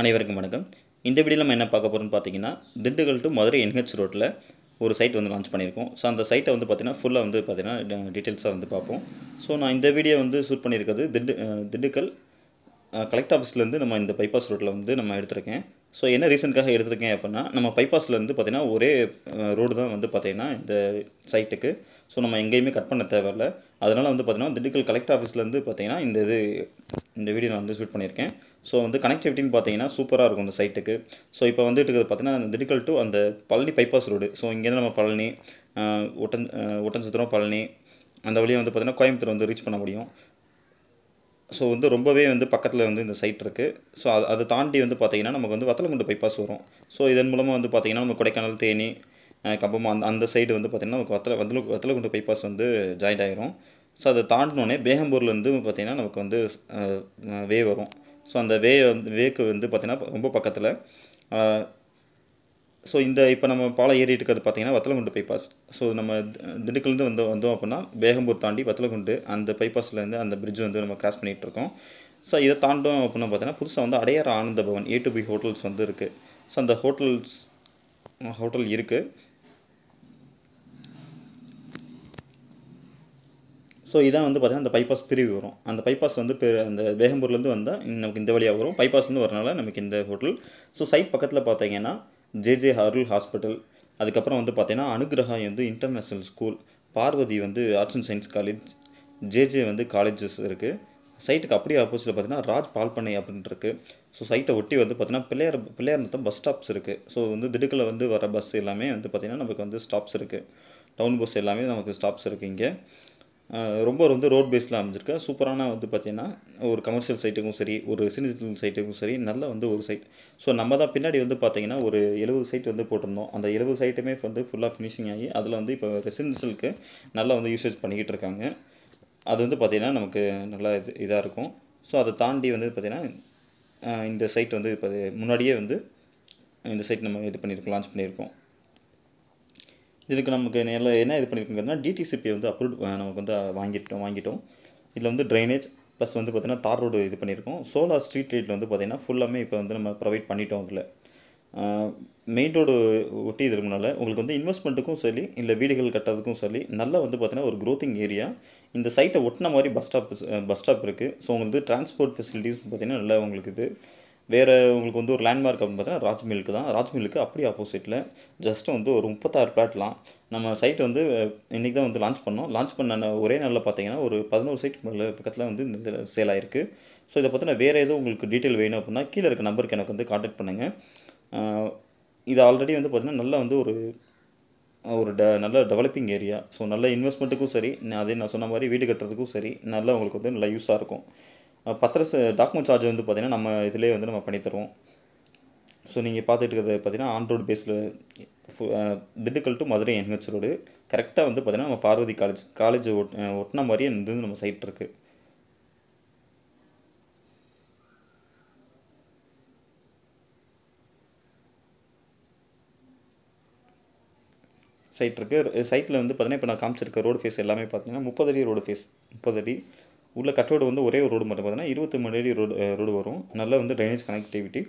அனைவருக்கும் வணக்கம் இந்த வீடியோ நம்ம என்ன பார்க்க போகிறோம்னு பார்த்தீங்கன்னா திண்டுக்கல் டு மதுரை என்ஹெச் ரோட்டில் ஒரு சைட் வந்து லான்ச் பண்ணியிருக்கோம் ஸோ அந்த சைட்டை வந்து பார்த்தீங்கன்னா ஃபுல்லாக வந்து பார்த்திங்கன்னா டீட்டெயில்ஸாக வந்து பார்ப்போம் ஸோ நான் இந்த வீடியோ வந்து ஷூட் பண்ணியிருக்கிறது திண்டு திண்டுக்கல் கலெக்டர் ஆஃபீஸ்லேருந்து நம்ம இந்த பைபாஸ் ரோட்டில் வந்து நம்ம எடுத்திருக்கேன் ஸோ என்ன ரீசன்காக எடுத்திருக்கேன் அப்படின்னா நம்ம பைபாஸில் வந்து பார்த்திங்கன்னா ஒரே ரோடு தான் வந்து பார்த்திங்கன்னா இந்த சைட்டுக்கு ஸோ நம்ம எங்கேயுமே கட் பண்ண தேவையில்ல அதனால் வந்து பார்த்திங்கன்னா திண்டுக்கல் கலெக்டர் ஆஃபீஸ்லேருந்து பார்த்திங்கன்னா இந்த இது இந்த வீடியோ நான் வந்து ஷூட் பண்ணியிருக்கேன் ஸோ வந்து கனெக்டிவிட்டின்னு பார்த்தீங்கன்னா சூப்பராக இருக்கும் இந்த சைட்டுக்கு ஸோ இப்போ வந்துட்டு இருக்கிறது பார்த்திங்கன்னா திண்டுக்கல் டு அந்த பழனி பைபாஸ் ரோடு ஸோ இங்கேருந்து நம்ம பழனி ஒட்டன் ஒட்டன்சுத்திரம் பழனி அந்த வழியை வந்து பார்த்திங்கன்னா கோயம்புத்தூர் வந்து ரீச் பண்ண முடியும் ஸோ வந்து ரொம்பவே வந்து பக்கத்தில் வந்து இந்த சைட் இருக்குது ஸோ அது அதை தாண்டி வந்து பார்த்திங்கன்னா நமக்கு வந்து வத்தலங்குண்டு பைபாஸ் வரும் ஸோ இதன் மூலமாக வந்து பார்த்திங்கன்னா நம்ம கொடைக்கானல் தேனி கம்பம் அந்த அந்த சைடு வந்து பார்த்திங்கன்னா நமக்கு வத்தல வந்தல வத்தலகுண்டு பைபாஸ் வந்து ஜாயிண்ட் ஆகிரும் ஸோ அதை தாண்டினோடனே பேகம்பூர்லேருந்து பார்த்திங்கன்னா நமக்கு வந்து வே வரும் ஸோ அந்த வே வந்து வேக்கு வந்து பார்த்திங்கன்னா ரொம்ப பக்கத்தில் ஸோ இந்த இப்போ நம்ம பாலம் ஏறிட்டு இருக்கிறது பார்த்தீங்கன்னா வத்தலகுண்டு பைபாஸ் ஸோ நம்ம திண்டுக்கல்லேருந்து வந்து வந்தோம் அப்படின்னா பேகம்பூர் தாண்டி வத்தலகுண்டு அந்த பைபாஸ்லேருந்து அந்த பிரிட்ஜ் வந்து நம்ம கிராஸ் இருக்கோம் ஸோ இதை தாண்டோம் அப்படின்னா பார்த்தீங்கன்னா புதுசாக வந்து Adyar Ananda Bhavan A to B hotels வந்து இருக்குது ஸோ அந்த ஹோட்டல்ஸ் ஹோட்டல் இருக்குது ஸோ இதான் வந்து பார்த்தீங்கன்னா அந்த பைபாஸ் பிரிவு வரும் அந்த பைபாஸ் வந்து அந்த பேகம்பூர்லேருந்து வந்தால் நமக்கு இந்த வழியாக வரும் பைபாஸ்லேருந்து வரனால நமக்கு இந்த ஹோட்டல் ஸோ சைட் பக்கத்தில் பார்த்தீங்கன்னா ஜேஜே அருள் ஹாஸ்பிட்டல் அதுக்கப்புறம் வந்து பார்த்தீங்கன்னா அனுகிரகா வந்து இன்டர்நேஷ்னல் ஸ்கூல் பார்வதி வந்து arts and science college JJ வந்து காலேஜஸ் இருக்குது சைட்டுக்கு அப்படியே ஆப்போசிட்டில் பார்த்தீங்கன்னா ராஜ் பால்பண்ணை அப்படின்ட்டு இருக்குது ஸோ சைட்டை ஒட்டி வந்து பார்த்தீங்கன்னா பிள்ளையார் பிள்ளையார் மொத்தம் பஸ் ஸ்டாப்ஸ் இருக்குது ஸோ வந்து திடுக்கில் வந்து வர பஸ் எல்லாமே வந்து பார்த்திங்கன்னா நமக்கு வந்து ஸ்டாப்ஸ் இருக்குது டவுன் பஸ் எல்லாமே நமக்கு ஸ்டாப்ஸ் இருக்குது இங்கே ரொம்ப வந்து ரோட் பேஸில் அமைஞ்சிருக்கு சூப்பரான வந்து பார்த்திங்கன்னா ஒரு கமர்ஷியல் சைட்டுக்கும் சரி ஒரு ரெசிடென்சியல் சைட்டுக்கும் சரி நல்ல வந்து ஒரு சைட் ஸோ நம்ம தான் பின்னாடி வந்து பார்த்திங்கன்னா ஒரு எழுபது சைட் வந்து போட்டிருந்தோம் அந்த எழுபது சைட்டுமே வந்து ஃபுல்லாக ஃபினிஷிங் ஆகி அதில் வந்து இப்போ ரெசிடென்சியலுக்கு நல்லா வந்து யூசேஜ் பண்ணிக்கிட்டு இருக்காங்க அது வந்து பார்த்திங்கன்னா நமக்கு நல்லா இது இதாக இருக்கும் ஸோ அதை தாண்டி வந்து பார்த்திங்கன்னா இந்த சைட் வந்து இப்போ முன்னாடியே வந்து இந்த சைட் நம்ம இது பண்ணியிருக்கோம் லான்ச் பண்ணியிருக்கோம் இதுக்கு நமக்கு நேரில் என்ன இது பண்ணியிருக்குங்கன்னா டிடிசிபி வந்து அப்ரூவ் நமக்கு வந்து வாங்கிட்டோம் வாங்கிட்டோம் இதில் வந்து ட்ரைனேஜ் ப்ளஸ் வந்து பார்த்திங்கன்னா தார் ரோடு இது பண்ணியிருக்கோம் சோலார் ஸ்ட்ரீட் லைட்டில் வந்து பார்த்திங்கன்னா ஃபுல்லாமே இப்போ வந்து நம்ம ப்ரொவைட் பண்ணிட்டோம் அதில் மெயின் ரோடு ஒட்டி இருக்கிறனால உங்களுக்கு வந்து இன்வெஸ்ட்மெண்ட்டுக்கும் சரி இல்லை வீடுகள் கட்டுறதுக்கும் சரி நல்லா வந்து பார்த்திங்கன்னா ஒரு க்ரோத்திங் ஏரியா இந்த சைட்டை ஒட்டின மாதிரி பஸ் ஸ்டாப் பஸ் ஸ்டாப் இருக்குது ஸோ உங்களுக்கு டிரான்ஸ்போர்ட் ஃபெசிலிட்டிஸ் பார்த்திங்கன்னா நல்லா உங்களுக்கு இது வேறு உங்களுக்கு வந்து ஒரு லேண்ட்மார்க் அப்படின்னு பார்த்தீங்கன்னா ராஜ்மில்க்கு தான் ராஜ்மில்க்கு அப்படியே ஆப்போசிட்டில் ஜஸ்ட்டு வந்து ஒரு முப்பத்தாறு பிளாட்லாம் நம்ம சைட் வந்து இன்றைக்கி தான் வந்து லான்ச் பண்ணோம் லான்ச் பண்ண ஒரே நாளில் பார்த்தீங்கன்னா ஒரு பதினோரு சைட் பக்கத்தில் வந்து இந்த சேல் ஆகிருக்கு ஸோ இதை பார்த்தீங்கன்னா வேறு எதுவும் உங்களுக்கு டீட்டெயில் வேணும் அப்படின்னா கீழே இருக்க நம்பருக்கு எனக்கு வந்து காண்டாக்ட் பண்ணுங்கள் இது ஆல்ரெடி வந்து பார்த்திங்கன்னா நல்லா வந்து ஒரு ஒரு ட நல்ல டெவலப்பிங் ஏரியா ஸோ நல்ல இன்வெஸ்ட்மெண்ட்டுக்கும் சரி அதே நான் சொன்ன மாதிரி வீடு கட்டுறதுக்கும் சரி நல்லா உங்களுக்கு வந்து நல்லா யூஸாக இருக்கும் பத்திர டாக்குமெண்ட் சார்ஜ் வந்து பார்த்திங்கன்னா நம்ம இதிலே வந்து நம்ம பண்ணித்தருவோம் ஸோ நீங்கள் பார்த்துட்டு இருக்கிறது பார்த்தீங்கன்னா ஆன் ரோடு பேஸில் Dindigul to Madurai NH road கரெக்டாக வந்து பார்த்திங்கன்னா நம்ம பார்வதி காலேஜ் காலேஜ் ஒட் ஒட்டின மாதிரியே வந்து நம்ம சைட் இருக்குது சைட் இருக்குது சைட்டில் வந்து பார்த்தீங்கன்னா இப்போ நான் காமிச்சிருக்க ரோடு ஃபேஸ் எல்லாமே பார்த்தீங்கன்னா முப்பதடி ரோடு ஃபேஸ் முப்பதடி உள்ள கட் ரோடு வந்து ஒரே ஒரு ரோடு மட்டும் பார்த்தீங்கன்னா இருபத்தி மூணு அடி ரோடு ரோடு வரும் நல்லா வந்து ட்ரைனேஜ் கனெக்டிவிட்டி